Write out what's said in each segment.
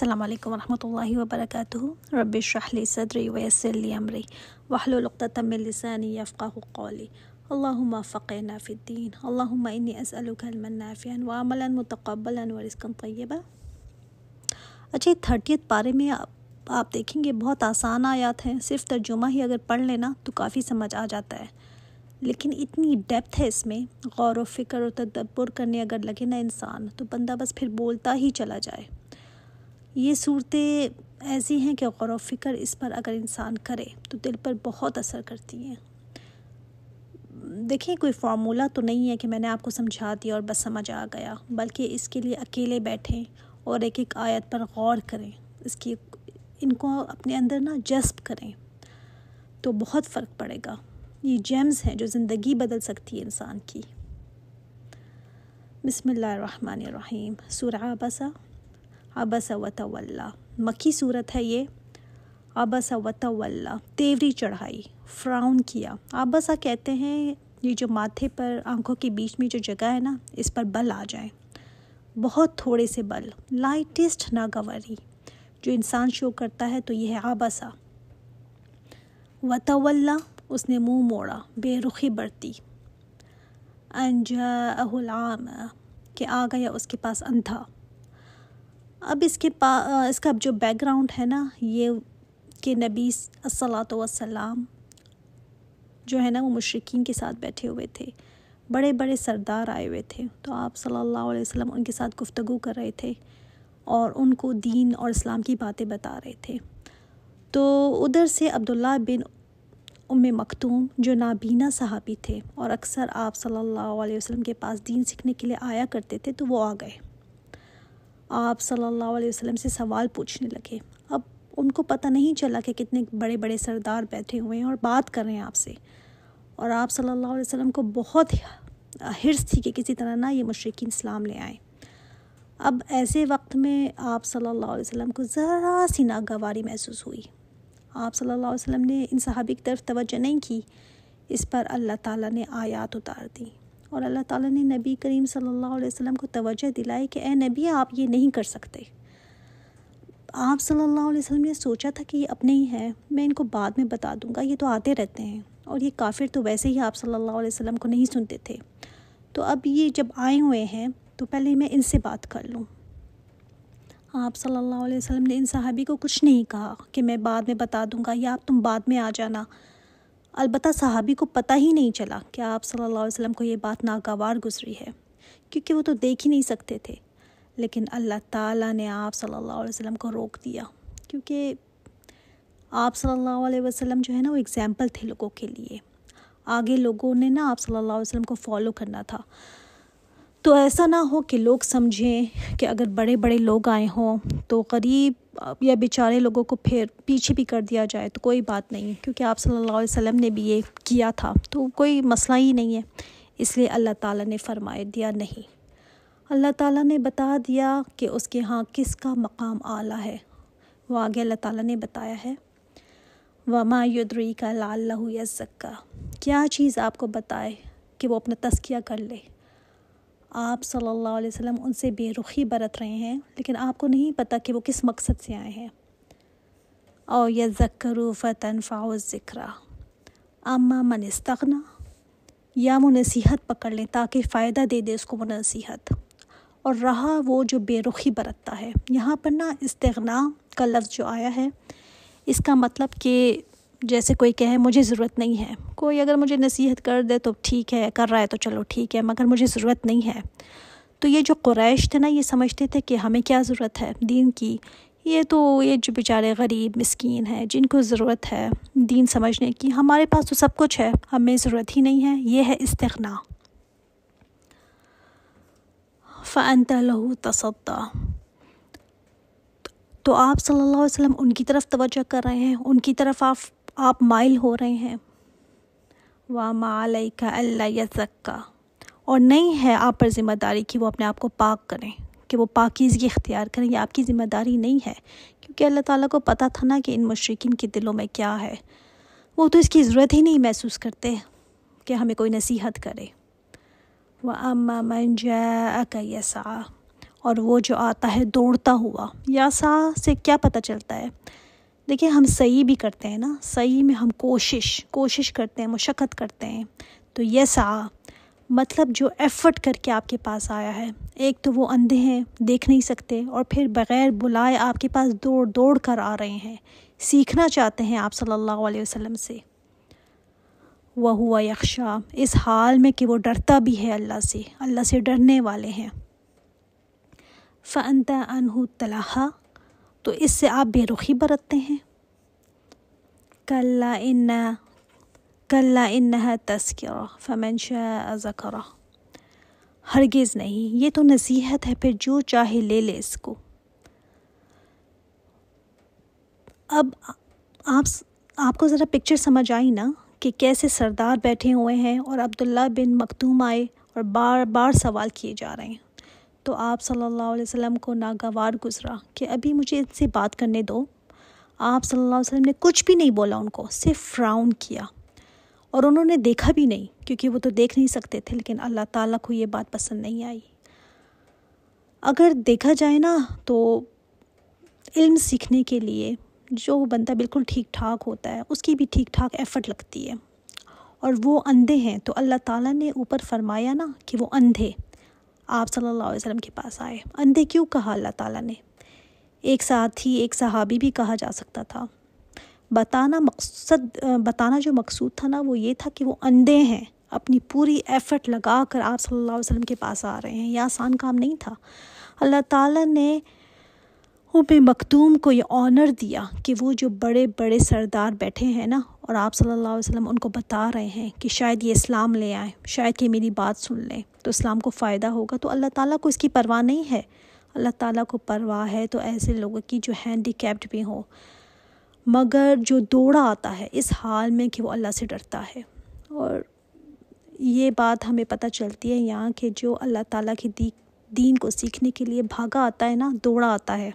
अल्लाम वरहमल वबरक रबशरहली सदरी वयसली अमरी वहलतमिलसानी यफ़ाक़ौली अल्लाम फ़क़ना फ़िद्दीन अल्लाम इन्नी असलमनाफ़िया वामला मतकबला वरिस्क तय्यबा अच्छा थर्टियत बारे में आप, आप देखेंगे बहुत आसान आयात हैं सिर्फ तर्जुमा ही अगर पढ़ लेना तो काफ़ी समझ आ जाता है लेकिन इतनी डेप्थ है इसमें गौर व फिक्र और तदब्बर करने अगर लगे ना इंसान तो बंदा बस फिर बोलता ही चला जाए ये सूरतें ऐसी हैं कि गौर फिक्र इस पर अगर इंसान करे तो दिल पर बहुत असर करती हैं देखिए कोई फार्मूला तो नहीं है कि मैंने आपको समझा दिया और बस समझ आ गया बल्कि इसके लिए अकेले बैठें और एक एक आयत पर गौर करें इसकी इनको अपने अंदर ना जस्ब करें तो बहुत फ़र्क पड़ेगा ये जेम्स हैं जो ज़िंदगी बदल सकती है इंसान की बसमिल्लर रहीम सुरा बसा अबस वतवल्ला मक्की सूरत है ये अबस वतवल्ला तेवरी चढ़ाई फ्राउन किया आबसा कहते हैं ये जो माथे पर आंखों के बीच में जो जगह है ना इस पर बल आ जाए बहुत थोड़े से बल लाइटेस्ट नागवारी जो इंसान शो करता है तो यह है आबसा वतवल्ला उसने मुंह मोड़ा बेरुखी बरती अंजा अहुलाम के आ गया उसके पास अंधा अब इसके पा इसका जो बैकग्राउंड है ना ये कि नबी असलात वसलाम जो है ना वो मुशरकिन के साथ बैठे हुए थे बड़े बड़े सरदार आए हुए थे तो आप सल्लल्लाहु अलैहि वसल्लम उनके साथ गुफ्तगु कर रहे थे और उनको दीन और इस्लाम की बातें बता रहे थे तो उधर से अब्दुल्ला बिन उम मखतूम जो नाबीना सहाबी थे और अक्सर आप सल्लल्लाहु अलैहि वसल्लम के पास दीन सीखने के लिए आया करते थे तो वो आ गए आप सल्लल्लाहु अलैहि वसल्लम से सवाल पूछने लगे अब उनको पता नहीं चला कि कितने बड़े बड़े सरदार बैठे हुए हैं और बात कर रहे हैं आपसे और आप सल्लल्लाहु अलैहि वसल्लम को बहुत हिरस थी कि किसी तरह ना ये मशरकिन इस्लाम ले आए अब ऐसे वक्त में आप सल्लल्लाहु अलैहि वसल्लम को ज़रा सी नागवारी महसूस हुई आप सल्लल्लाहु अलैहि वसल्लम ने इन सहाबी की तरफ तवज्जो नहीं की इस पर अल्लाह ताला ने आयात उतार दी और अल्लाह ताला ने नबी करीम सल्लल्लाहु अलैहि वसल्लम को तवज्जो दिलाई कि ए नबी आप ये नहीं कर सकते आप सल्लल्लाहु अलैहि वसल्लम ने सोचा था कि ये अपने ही हैं मैं इनको बाद में बता दूंगा ये तो आते रहते हैं और ये काफिर तो वैसे ही आप सल्लल्लाहु अलैहि वसल्लम को नहीं सुनते थे तो अब ये जब आए हुए हैं तो पहले मैं इनसे बात कर लूँ आप सल्लल्लाहु अलैहि वसल्लम ने इन सहाबी को कुछ नहीं कहा कि मैं बाद में बता दूंगा या आप तुम बाद में आ जाना अलबत् सहाबी को पता ही नहीं चला कि आप सल्लल्लाहु अलैहि वसल्लम को ये बात नागवार गुजरी है क्योंकि वो तो देख ही नहीं सकते थे लेकिन अल्लाह ताला ने आप सल्लल्लाहु अलैहि वसल्लम को रोक दिया क्योंकि आप सल्लल्लाहु अलैहि वसल्लम जो है ना वो एग्ज़ैम्पल थे लोगों के लिए आगे लोगों ने ना आप सल्लल्लाहु अलैहि वसल्लम को फॉलो करना था तो ऐसा ना हो कि लोग समझें कि अगर बड़े बड़े लोग आए हों तो गरीब या बेचारे लोगों को फिर पीछे भी कर दिया जाए तो कोई बात नहीं है क्योंकि आप सल्लल्लाहु अलैहि वसल्लम ने भी ये किया था तो कोई मसला ही नहीं है इसलिए अल्लाह ताला ने फरमाया दिया नहीं अल्लाह ताला ने बता दिया कि उसके यहाँ किसका मकाम आला है वो आगे अल्लाह ताला ने बताया है वमा युद्री का लाल लहू क्या चीज़ आपको बताए कि वो अपना तस्किया कर ले आप सल्लल्लाहु अलैहि वसल्लम उनसे बेरुखी बरत रहे हैं लेकिन आपको नहीं पता कि वो किस मकसद से आए हैं और यह जक्रू फ़तन फ़ाओ ज़िक्र अम्मा मन इसतना या वो नसीहत पकड़ लें ताकि फ़ायदा दे दे उसको वो नसीहत और रहा वो जो बेरुखी बरतता है यहाँ पर ना इसतना का लफ्ज़ जो आया है इसका मतलब कि जैसे कोई कहे मुझे ज़रूरत नहीं है कोई अगर मुझे नसीहत कर दे तो ठीक है कर रहा है तो चलो ठीक है मगर मुझे ज़रूरत नहीं है तो ये जो क्रैश थे ना ये समझते थे कि हमें क्या ज़रूरत है दीन की ये तो ये जो बेचारे गरीब मस्किन हैं जिनको ज़रूरत है दीन समझने की हमारे पास तो सब कुछ है हमें ज़रूरत ही नहीं है ये है इस्तना फ़नत लहू तसदा तो आप सल्लल्लाहु अलैहि वसल्लम उनकी तरफ तवज्जो कर रहे हैं उनकी तरफ आप आप माइल हो रहे हैं वाह मालई का अल्लाह यजक्का और नहीं है आप पर ज़िम्मेदारी कि वो अपने आप को पाक करें कि वो पाकिज़गी इख्तियार करें ये आपकी ज़िम्मेदारी नहीं है क्योंकि अल्लाह ताला को पता था ना कि इन मशरकिन के दिलों में क्या है वो तो इसकी ज़रूरत ही नहीं महसूस करते कि हमें कोई नसीहत करे व अम्मा मन यसा और वो जो आता है दौड़ता हुआ यासा से क्या पता चलता है देखिए हम सही भी करते हैं ना सही में हम कोशिश कोशिश करते हैं मशक्क़त करते हैं तो ये सा मतलब जो एफ़र्ट करके आपके पास आया है एक तो वो अंधे हैं देख नहीं सकते और फिर बग़ैर बुलाए आपके पास दौड़ दौड़ कर आ रहे हैं सीखना चाहते हैं आप सल्लल्लाहु अलैहि वसल्लम से वह हुआ यक्षा इस हाल में कि वो डरता भी है अल्लाह से अल्लाह से डरने वाले हैं फ़नता अनहु तलाहा तो इससे आप बेरुखी बरतते हैं कल्ला इन्ना कल्ला इन्ना तस्करा फमन शाह हरगिज़ नहीं ये तो नसीहत है फिर जो चाहे ले ले इसको अब आप आपको ज़रा पिक्चर समझ आई ना कि कैसे सरदार बैठे हुए हैं और अब्दुल्ला बिन मखतूम आए और बार बार सवाल किए जा रहे हैं तो आप सल्लल्लाहु अलैहि वसल्लम को नागवार गुजरा कि अभी मुझे इनसे बात करने दो आप सल्लल्लाहु अलैहि वसल्लम ने कुछ भी नहीं बोला उनको सिर्फ फ्राउन किया और उन्होंने देखा भी नहीं क्योंकि वो तो देख नहीं सकते थे लेकिन अल्लाह ताला को ये बात पसंद नहीं आई अगर देखा जाए ना तो इल्म सीखने के लिए जो बंदा बिल्कुल ठीक ठाक होता है उसकी भी ठीक ठाक एफ़र्ट लगती है और वो अंधे हैं तो अल्लाह ताला ने ऊपर फरमाया ना कि वो अंधे आप सल्लल्लाहु अलैहि वसल्लम के पास आए अंधे क्यों कहा अल्लाह ताला ने एक साथ ही एक सहाबी भी कहा जा सकता था बताना मकसद बताना जो मकसूद था ना वो ये था कि वो अंधे हैं अपनी पूरी एफ़र्ट लगा कर आप सल्ला वसलम के पास आ रहे हैं यह आसान काम नहीं था अल्लाह ताला ने उम मखदूम को ये ऑनर दिया कि वो जो बड़े बड़े सरदार बैठे हैं ना और आप सल्लल्लाहु अलैहि वसल्लम उनको बता रहे हैं कि शायद ये इस्लाम ले आए शायद ये मेरी बात सुन लें तो इस्लाम को फ़ायदा होगा तो अल्लाह ताला को इसकी परवाह नहीं है अल्लाह ताला को परवाह है तो ऐसे लोगों की जो हैंडीकेप्ड भी हों मगर जो दौड़ा आता है इस हाल में कि वो अल्लाह से डरता है और ये बात हमें पता चलती है यहाँ कि जो अल्लाह ताला की दी दीन को सीखने के लिए भागा आता है ना दौड़ा आता है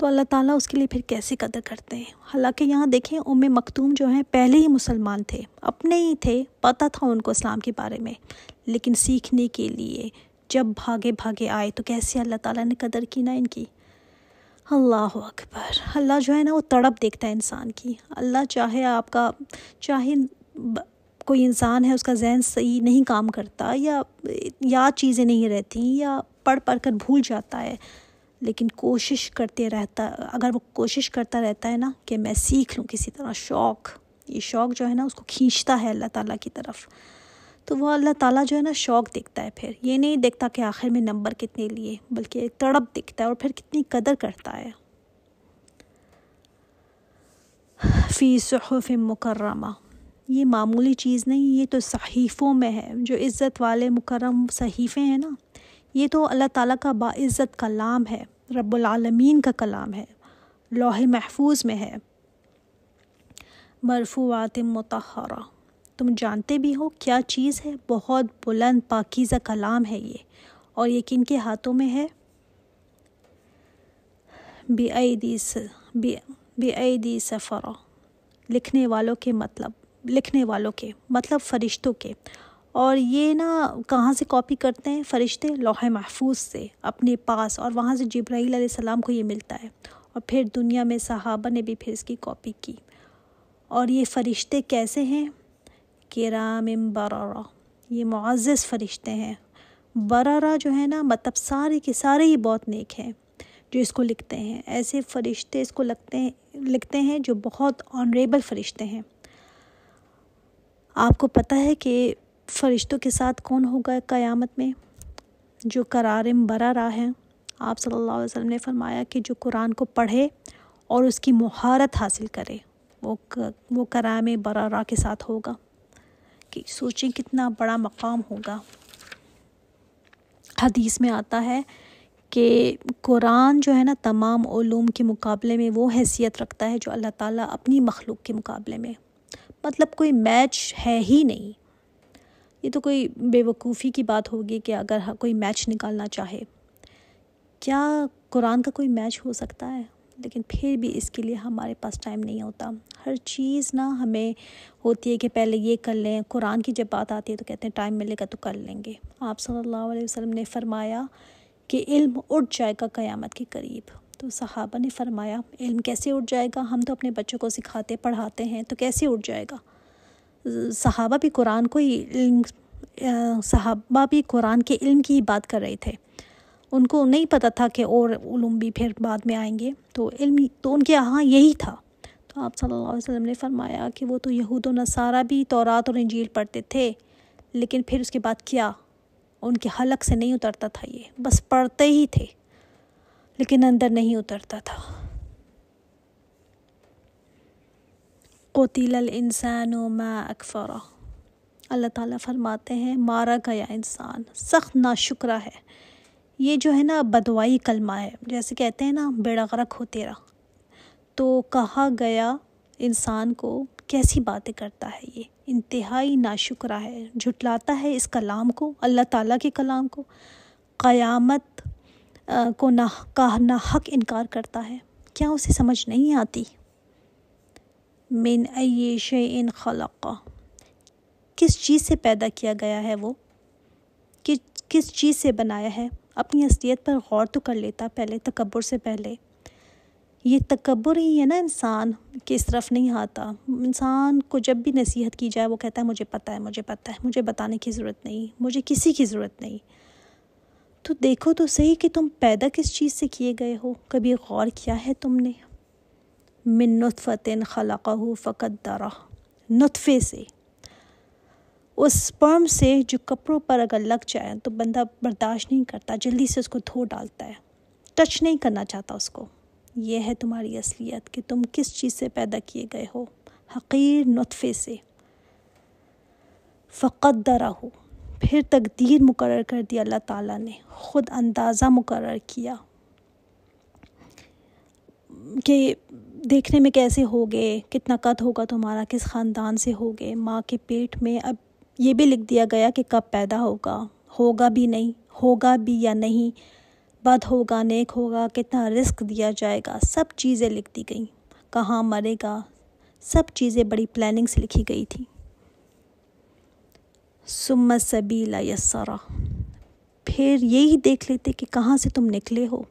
तो अल्लाह ताला उसके लिए फिर कैसे कदर करते हैं हालांकि यहाँ देखें उम मखतूम जो हैं पहले ही मुसलमान थे अपने ही थे पता था उनको इस्लाम के बारे में लेकिन सीखने के लिए जब भागे भागे आए तो कैसे अल्लाह ताला ने कदर की ना इनकी अल्लाह अकबर अल्लाह जो है ना वो तड़प देखता है इंसान की अल्लाह चाहे आपका चाहे कोई इंसान है उसका जहन सही नहीं काम करता या याद चीज़ें नहीं रहती या पढ़ पढ़ कर भूल जाता है लेकिन कोशिश करते रहता अगर वो कोशिश करता रहता है ना कि मैं सीख लूँ किसी तरह शौक़ ये शौक़ जो है ना उसको खींचता है अल्लाह ताला की तरफ तो वो अल्लाह ताला जो है ना शौक़ देखता है फिर ये नहीं देखता कि आखिर में नंबर कितने लिए बल्कि तड़प दिखता है और फिर कितनी कदर करता है फ़ी सहफ़ मुकर्रमा ये मामूली चीज़ नहीं ये तो सहीफ़ों में है जो इज़्ज़त वाले मुकर्रम सहीफ़े हैं ना ये तो अल्लाह ताला का बाज़्ज़त कलाम है रबालमीन का कलाम है लोह महफूज में है मरफूआत मतहरा तुम जानते भी हो क्या चीज़ है बहुत बुलंद पाकिज़ा कलाम है ये और ये किन के हाथों में है बेदी बेदी सफ़रा लिखने वालों के मतलब लिखने वालों के मतलब फ़रिश्तों के और ये ना कहाँ से कॉपी करते हैं फ़रिश्ते लोह महफूज से अपने पास और वहाँ से जब्राईल सलाम को ये मिलता है और फिर दुनिया में सहाबा ने भी फिर इसकी कॉपी की और ये फ़रिश्ते कैसे हैं किराम बरारा ये मुआज़ फ़रिश्ते हैं बरारा जो है ना मतलब सारे के सारे ही बहुत नेक हैं जो इसको लिखते हैं ऐसे फ़रिश्ते इसको लगते हैं लिखते हैं जो बहुत ऑनरेबल फ़रिश्ते हैं आपको पता है कि फ़रिश्तों के साथ कौन होगा क़यामत में जो करार बरा हैं आप सल्लल्लाहु अलैहि वसल्लम ने फरमाया कि जो कुरान को पढ़े और उसकी महारत हासिल करे वो वो कराम बरारा के साथ होगा कि सोचें कितना बड़ा मकाम होगा हदीस में आता है कि कुरान जो है ना तमाम ओलूम के मुकाबले में वो हैसियत रखता है जो अल्लाह ताला अपनी मखलूक के मुकाबले में मतलब कोई मैच है ही नहीं ये तो कोई बेवकूफ़ी की बात होगी कि अगर कोई मैच निकालना चाहे क्या कुरान का कोई मैच हो सकता है लेकिन फिर भी इसके लिए हमारे पास टाइम नहीं होता हर चीज़ ना हमें होती है कि पहले ये कर लें कुरान की जब बात आती है तो कहते हैं टाइम मिलेगा तो कर लेंगे आप सल्लल्लाहु अलैहि वसल्लम ने फरमाया कि इल्म उठ जाएगा क़यामत के करीब तो सहाबा ने फरमाया इल्म कैसे उठ जाएगा हम तो अपने बच्चों को सिखाते पढ़ाते हैं तो कैसे उठ जाएगा सहाबा भी कुरान को ही सहाबा भी कुरान के इल्म की ही बात कर रहे थे उनको नहीं पता था कि और उलूम भी फिर बाद में आएंगे तो इल्म तो उनके यहाँ यही था तो आप सल्लल्लाहु अलैहि वसल्लम ने फरमाया कि वो तो यहूद व नसारा भी तौरात और इंजील पढ़ते थे लेकिन फिर उसके बाद क्या उनके हलक से नहीं उतरता था ये बस पढ़ते ही थे लेकिन अंदर नहीं उतरता था कोतील कतिल इंसानुमा अकफ़रा अल्लाह ताला फरमाते हैं मारा गया इंसान सख्त ना शुक्र है ये जो है ना बदवाई कलमा है जैसे कहते हैं ना बेड़ा गर्क हो तेरा तो कहा गया इंसान को कैसी बातें करता है ये इंतहाई ना शुक्र है झुटलाता है इस कलाम को अल्लाह ताला के कलाम को क़यामत को ना का ना हक इनकार करता है क्या उसे समझ नहीं आती मिन अयशे इन खलक़ किस चीज़ से पैदा किया गया है वो कि किस चीज़ से बनाया है अपनी असलियत पर गौर तो कर लेता पहले तकबर से पहले ये तकबर ही है ना इंसान कि इस तरफ नहीं आता इंसान को जब भी नसीहत की जाए वो कहता है मुझे पता है मुझे पता है मुझे बताने की ज़रूरत नहीं मुझे किसी की ज़रूरत नहीं तो देखो तो सही कि तुम पैदा किस चीज़ से किए गए हो कभी गौर किया है तुमने मिन नतफ़तिन खलक़ फ़कत दरा नतफ़े से उस स्पर्म से जो कपड़ों पर अगर लग जाए तो बंदा बर्दाश्त नहीं करता जल्दी से उसको धो डालता है टच नहीं करना चाहता उसको ये है तुम्हारी असलियत कि तुम किस चीज़ से पैदा किए गए हो हकीर नुतफ़े से फ़कत दरा हो फिर तकदीर मुकर कर दिया अल्लाह ताला ने ख़ुद अंदाज़ा मुकर किया कि देखने में कैसे हो गए कितना कद होगा तुम्हारा किस ख़ानदान से हो गए माँ के पेट में अब ये भी लिख दिया गया कि कब पैदा होगा होगा भी नहीं होगा भी या नहीं बद होगा नेक होगा कितना रिस्क दिया जाएगा सब चीज़ें लिख दी गई कहाँ मरेगा सब चीज़ें बड़ी प्लानिंग से लिखी गई थी सुम सबीला यसरा फिर यही देख लेते कि कहाँ से तुम निकले हो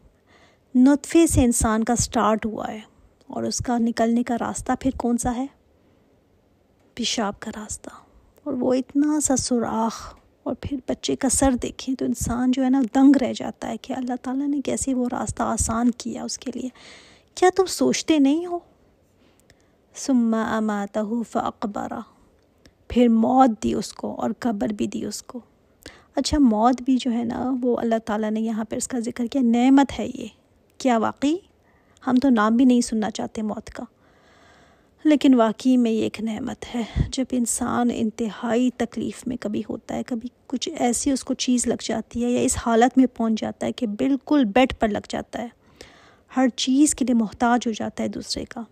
नुतफ़े से इंसान का स्टार्ट हुआ है और उसका निकलने का रास्ता फिर कौन सा है पेशाब का रास्ता और वो इतना सा सुराख और फिर बच्चे का सर देखें तो इंसान जो है ना दंग रह जाता है कि अल्लाह ताला ने कैसे वो रास्ता आसान किया उसके लिए क्या तुम सोचते नहीं हो सुम्मा अमाता फ़ाकबरा फिर मौत दी उसको और कब्र भी दी उसको अच्छा मौत भी जो है ना वो अल्लाह ताला ने यहाँ पर इसका जिक्र किया नेमत है ये क्या वाकई हम तो नाम भी नहीं सुनना चाहते मौत का लेकिन वाकई में ये एक नहमत है जब इंसान इंतहाई तकलीफ़ में कभी होता है कभी कुछ ऐसी उसको चीज़ लग जाती है या इस हालत में पहुंच जाता है कि बिल्कुल बेड पर लग जाता है हर चीज़ के लिए मोहताज हो जाता है दूसरे का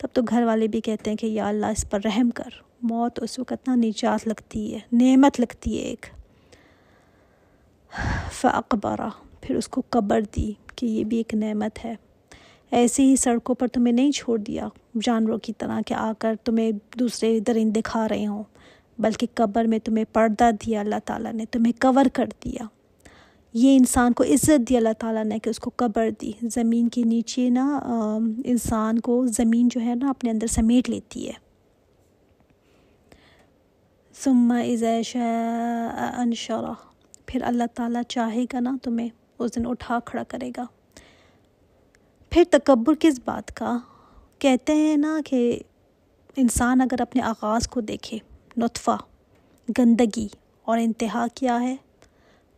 तब तो घर वाले भी कहते हैं कि या अल्लाह इस पर रहम कर मौत उस वक़्त ना निजात लगती है नेमत लगती है एक फ़ाकबारा फिर उसको कबर दी कि ये भी एक नेमत है ऐसे ही सड़कों पर तुम्हें नहीं छोड़ दिया जानवरों की तरह के आकर तुम्हें दूसरे दरिंदे खा रहे हों बल्कि कब्र में तुम्हें पर्दा दिया अल्लाह ताला ने तुम्हें कवर कर दिया ये इंसान को इज़्ज़त दी अल्लाह ताला ने कि उसको कब्र दी ज़मीन के नीचे ना इंसान को ज़मीन जो है ना अपने अंदर समेट लेती है सुम्मा इज़ैशा अनशरा फिर अल्लाह ताला चाहेगा ना तुम्हें उस दिन उठा खड़ा करेगा फिर तकबर किस बात का कहते हैं ना कि इंसान अगर अपने आगाज़ को देखे नतफ़ा गंदगी और इंतहा क्या है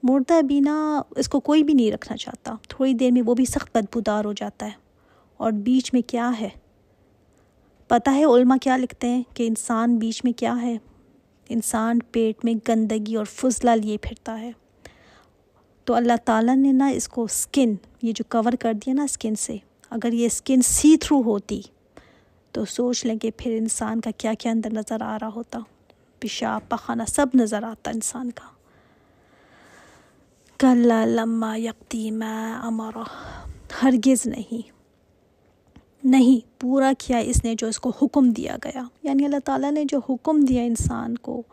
मुर्दा बिना इसको कोई भी नहीं रखना चाहता थोड़ी देर में वो भी सख्त बदबूदार हो जाता है और बीच में क्या है पता है उल्मा क्या लिखते हैं कि इंसान बीच में क्या है इंसान पेट में गंदगी और फजला लिए फिरता है तो अल्लाह ताला ने ना इसको स्किन ये जो कवर कर दिया ना स्किन से अगर ये स्किन सी थ्रू होती तो सोच लें कि फिर इंसान का क्या क्या अंदर नज़र आ रहा होता पेशाब पखाना सब नज़र आता इंसान का कल्ला लम्मा यकती मैं अमारा हरगिज़ नहीं नहीं पूरा किया इसने जो इसको हुक्म दिया गया यानी अल्लाह ताला ने जो हुक्म दिया इंसान को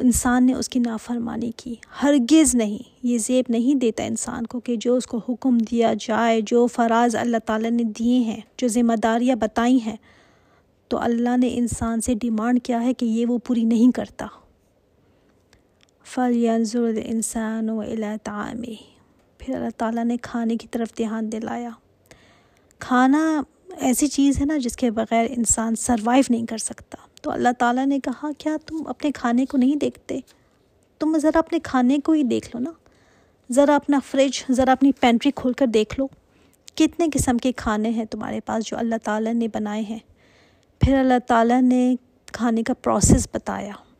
इंसान ने उसकी नाफरमानी की हरगिज़ नहीं ये जेब नहीं देता इंसान को कि जो उसको हुक्म दिया जाए जो फ़राज़ अल्लाह ताला ने दिए हैं जो ज़िम्मेदारियाँ बताई हैं तो अल्लाह ने इंसान से डिमांड किया है कि ये वो पूरी नहीं करता फल यंजुर इंसान वामी फिर अल्लाह ताला ने खाने की तरफ ध्यान दिलाया खाना ऐसी चीज़ है ना जिसके बग़ैर इंसान सर्वाइव नहीं कर सकता तो अल्लाह ताला ने कहा क्या तुम अपने खाने को नहीं देखते तुम ज़रा अपने खाने को ही देख लो ना ज़रा अपना फ्रिज ज़रा अपनी पेंट्री खोल कर देख लो कितने किस्म के खाने हैं तुम्हारे पास जो अल्लाह ताला ने बनाए हैं फिर अल्लाह ताला ने खाने का प्रोसेस बताया